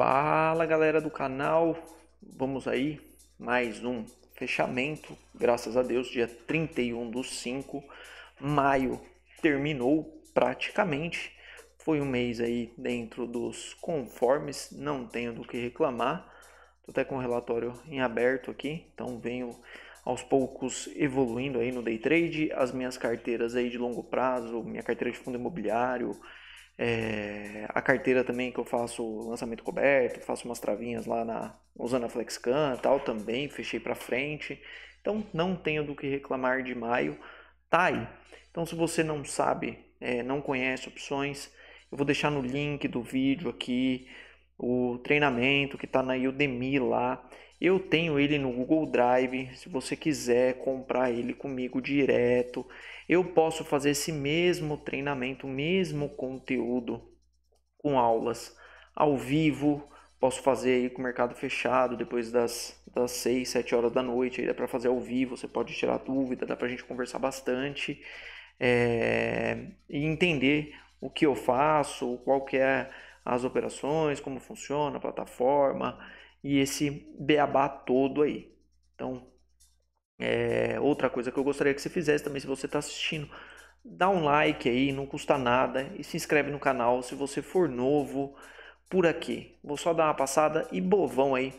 Fala galera do canal, vamos aí, mais um fechamento, graças a Deus, dia 31 do 5, maio terminou praticamente, foi um mês aí dentro dos conformes, não tenho do que reclamar, tô até com o relatório em aberto aqui, então venho aos poucos evoluindo aí no day trade, as minhas carteiras aí de longo prazo, minha carteira de fundo imobiliário, é, a carteira também que eu faço lançamento coberto, faço umas travinhas lá na, usando a Flexcan e tal também, fechei para frente. Então não tenho do que reclamar de maio, tá aí. Então se você não sabe, é, não conhece opções, eu vou deixar no link do vídeo aqui o treinamento que está na Udemy lá. Eu tenho ele no Google Drive, se você quiser comprar ele comigo direto, eu posso fazer esse mesmo treinamento, mesmo conteúdo com aulas ao vivo, posso fazer aí com o mercado fechado, depois das, das 6, 7 horas da noite, aí dá para fazer ao vivo, você pode tirar dúvida, dá para a gente conversar bastante é, e entender o que eu faço, qual que é as operações, como funciona a plataforma, e esse beabá todo aí. Então, é, outra coisa que eu gostaria que você fizesse também, se você está assistindo, dá um like aí, não custa nada, e se inscreve no canal se você for novo por aqui. Vou só dar uma passada e bovão aí.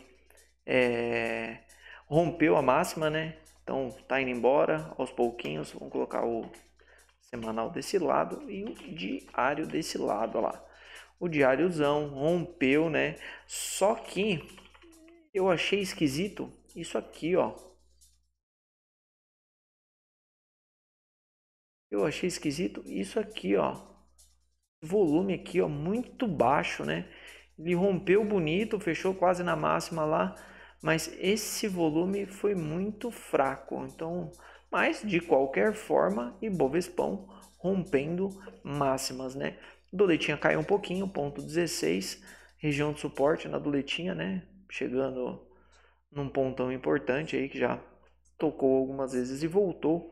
É, rompeu a máxima, né? Então tá indo embora aos pouquinhos. Vamos colocar o semanal desse lado e o diário desse lado, lá. O diáriozão rompeu, né? Só que eu achei esquisito isso aqui, ó. Eu achei esquisito isso aqui, ó. Volume aqui, ó, muito baixo, né? Ele rompeu bonito, fechou quase na máxima lá, mas esse volume foi muito fraco. Então, mas de qualquer forma, e espão rompendo máximas, né? Doletinha caiu um pouquinho, ponto 16, região de suporte na doletinha, né? chegando num pontão importante aí que já tocou algumas vezes e voltou.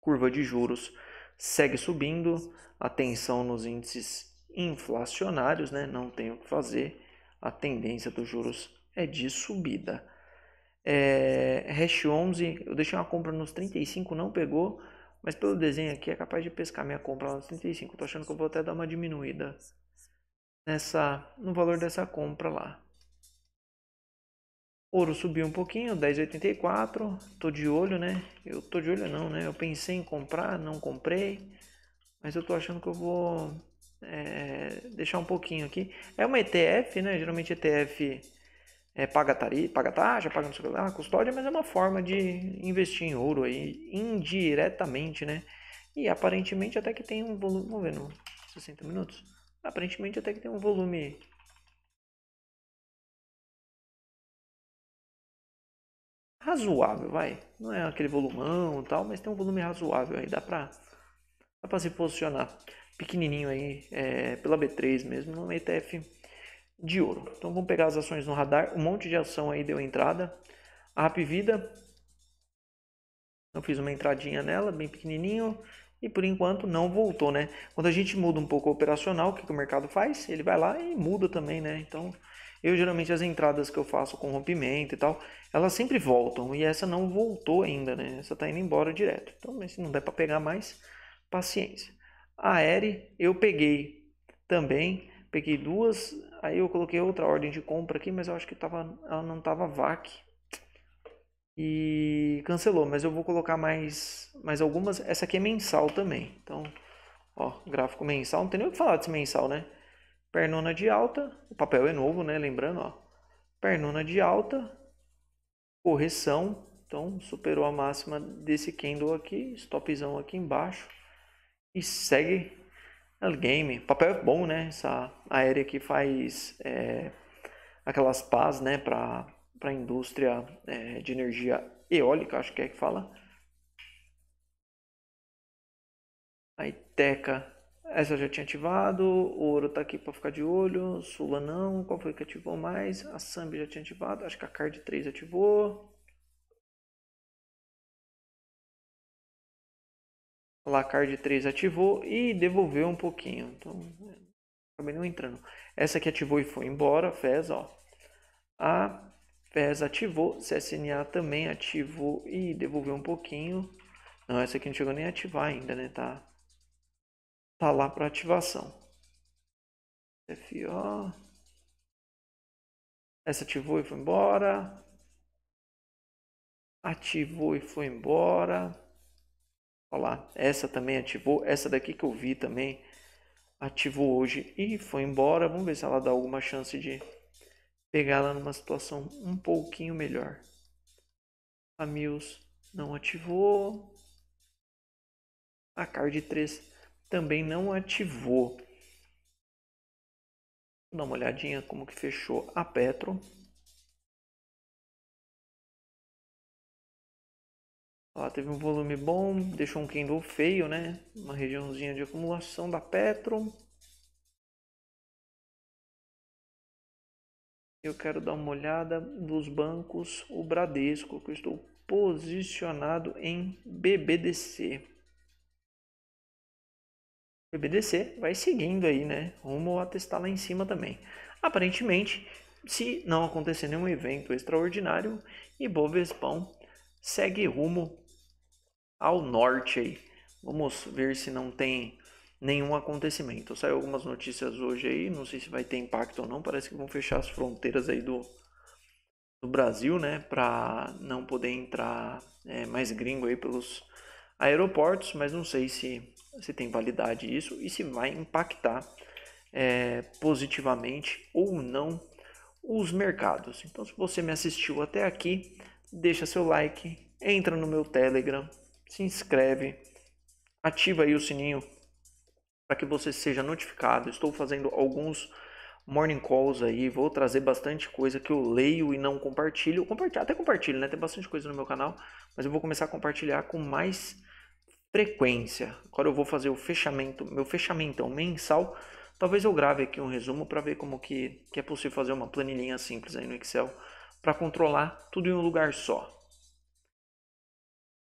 Curva de juros segue subindo, atenção nos índices inflacionários, né? Não tem o que fazer. A tendência dos juros é de subida. É, hash 11, eu deixei uma compra nos 35, não pegou, mas pelo desenho aqui é capaz de pescar minha compra nos 35. Tô achando que eu vou até dar uma diminuída nessa no valor dessa compra lá. Ouro subiu um pouquinho, 10,84. Tô de olho, né? Eu tô de olho não, né? Eu pensei em comprar, não comprei. Mas eu tô achando que eu vou é, deixar um pouquinho aqui. É uma ETF, né? Geralmente ETF é, paga, tari, paga taxa, paga não sei o que lá, custódia, mas é uma forma de investir em ouro aí indiretamente, né? E aparentemente até que tem um volume. Vamos ver no 60 minutos. Aparentemente até que tem um volume razoável, vai. Não é aquele volumão e tal, mas tem um volume razoável aí, dá pra, dá pra se posicionar pequenininho aí é, pela B3 mesmo, no ETF de ouro. Então vamos pegar as ações no radar, um monte de ação aí deu entrada. A Rap Vida, eu fiz uma entradinha nela, bem pequenininho, e por enquanto não voltou, né? Quando a gente muda um pouco o operacional, o que, que o mercado faz? Ele vai lá e muda também, né? Então eu geralmente as entradas que eu faço com rompimento e tal, elas sempre voltam. E essa não voltou ainda, né? Essa tá indo embora direto. Então, mas se não der para pegar mais, paciência. A Eri eu peguei também, peguei duas, aí eu coloquei outra ordem de compra aqui, mas eu acho que tava, ela não tava VAC. E cancelou, mas eu vou colocar mais, mais algumas. Essa aqui é mensal também. Então, ó, gráfico mensal, não tem nem o que falar desse mensal, né? Pernona de alta, o papel é novo, né? Lembrando, ó. Pernona de alta, correção, então superou a máxima desse candle aqui, stopzão aqui embaixo e segue o game. papel é bom, né? Essa aérea que faz é, aquelas pás, né? Para para a indústria é, de energia eólica, acho que é que fala. Aiteca. Essa já tinha ativado, o ouro tá aqui para ficar de olho, Sula não, qual foi que ativou mais? A samba já tinha ativado, acho que a Card 3 ativou. A Card 3 ativou e devolveu um pouquinho, então é, acabei não entrando. Essa que ativou e foi embora, Fez, ó. A Fez ativou, CSNA também ativou e devolveu um pouquinho. Não, essa aqui não chegou nem a ativar ainda, né, tá? tá lá para ativação. FO. Essa ativou e foi embora. Ativou e foi embora. Olha lá, essa também ativou. Essa daqui que eu vi também ativou hoje e foi embora. Vamos ver se ela dá alguma chance de pegar ela numa situação um pouquinho melhor. A Mills não ativou. A Card 3 também não ativou. Vou dar uma olhadinha como que fechou a Petro. Ela teve um volume bom, deixou um candle feio, né? Uma regiãozinha de acumulação da Petro. Eu quero dar uma olhada nos bancos, o Bradesco, que eu estou posicionado em BBDC. BBDC vai seguindo aí, né? Rumo a testar lá em cima também. Aparentemente, se não acontecer nenhum evento extraordinário, e Bovespão segue rumo ao norte aí. Vamos ver se não tem nenhum acontecimento. Saiu algumas notícias hoje aí, não sei se vai ter impacto ou não. Parece que vão fechar as fronteiras aí do, do Brasil, né? Para não poder entrar é, mais gringo aí pelos aeroportos, mas não sei se se tem validade isso e se vai impactar é, positivamente ou não os mercados. Então, se você me assistiu até aqui, deixa seu like, entra no meu Telegram, se inscreve, ativa aí o sininho para que você seja notificado. Estou fazendo alguns morning calls aí, vou trazer bastante coisa que eu leio e não compartilho. Compartilho, até compartilho, né? Tem bastante coisa no meu canal, mas eu vou começar a compartilhar com mais frequência. Agora eu vou fazer o fechamento, meu fechamento mensal. Talvez eu grave aqui um resumo para ver como que, que é possível fazer uma planilhinha simples aí no Excel para controlar tudo em um lugar só.